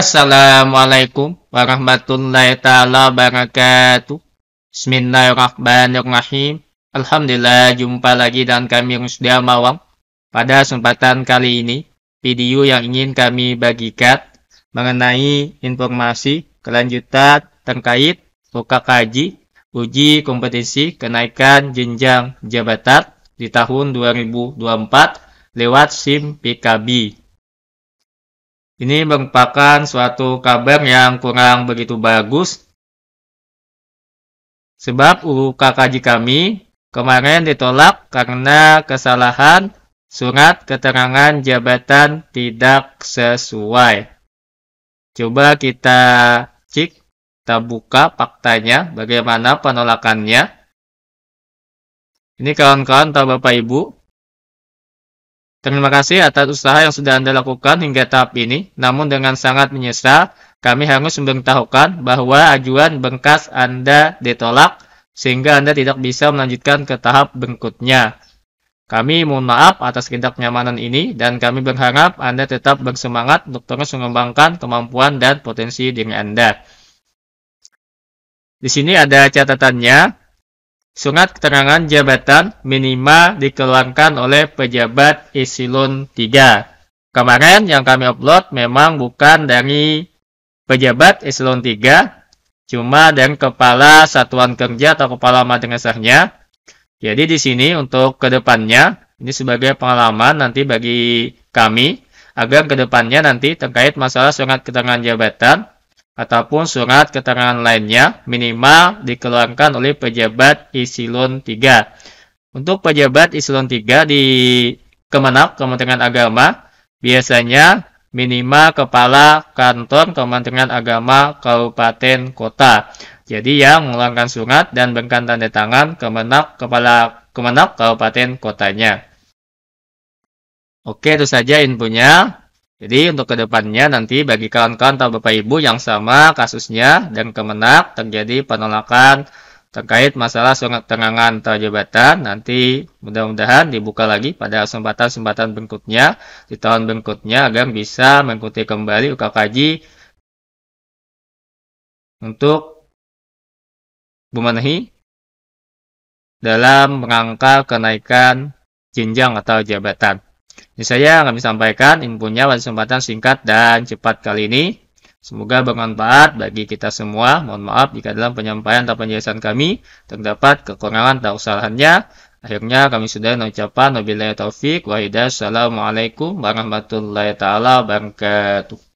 Assalamualaikum warahmatullahi taala wabarakatuh. Bismillahirrahmanirrahim. Alhamdulillah jumpa lagi dan kami sudah mawang. Pada kesempatan kali ini, video yang ingin kami bagikan mengenai informasi kelanjutan terkait kaji uji kompetisi kenaikan jenjang jabatan di tahun 2024 lewat SIM PKB ini merupakan suatu kabar yang kurang begitu bagus. Sebab UKKJ kami kemarin ditolak karena kesalahan surat keterangan jabatan tidak sesuai. Coba kita cek, kita buka faktanya bagaimana penolakannya. Ini kawan-kawan atau Bapak Ibu, Terima kasih atas usaha yang sudah Anda lakukan hingga tahap ini. Namun dengan sangat menyesal, kami harus memberitahukan bahwa ajuan bengkas Anda ditolak sehingga Anda tidak bisa melanjutkan ke tahap berikutnya. Kami mohon maaf atas tindak nyamanan ini dan kami berharap Anda tetap bersemangat untuk terus mengembangkan kemampuan dan potensi diri Anda. Di sini ada catatannya. Surat keterangan jabatan minimal dikeluarkan oleh pejabat eselon 3. Kemarin yang kami upload memang bukan dari pejabat eselon 3, cuma dari kepala satuan kerja atau kepala madrasahnya. Jadi di sini untuk kedepannya, ini sebagai pengalaman nanti bagi kami, agar kedepannya nanti terkait masalah surat keterangan jabatan, ataupun surat keterangan lainnya minimal dikeluarkan oleh pejabat Isilon 3. Untuk pejabat Isilon 3 di Kemenak, Kementerian Agama, biasanya minimal kepala kantor Kementerian Agama Kabupaten Kota. Jadi yang mengeluarkan surat dan berikan tanda tangan Kemenak kepala Kemenak Kabupaten Kotanya. Oke, itu saja infonya. Jadi untuk kedepannya nanti bagi kawan-kawan atau Bapak Ibu yang sama kasusnya dan kemenak terjadi penolakan terkait masalah surat tengangan atau jabatan nanti mudah-mudahan dibuka lagi pada kesempatan-kesempatan berikutnya di tahun berikutnya agar bisa mengikuti kembali UKKJ untuk memenuhi dalam rangka kenaikan jenjang atau jabatan. Ini saya kami sampaikan infonya pada kesempatan singkat dan cepat kali ini. Semoga bermanfaat bagi kita semua. Mohon maaf jika dalam penyampaian atau penjelasan kami terdapat kekurangan atau kesalahannya. Akhirnya kami sudah mengucapkan wabillahi taufik wa hidayah. Assalamualaikum warahmatullahi taala wabarakatuh.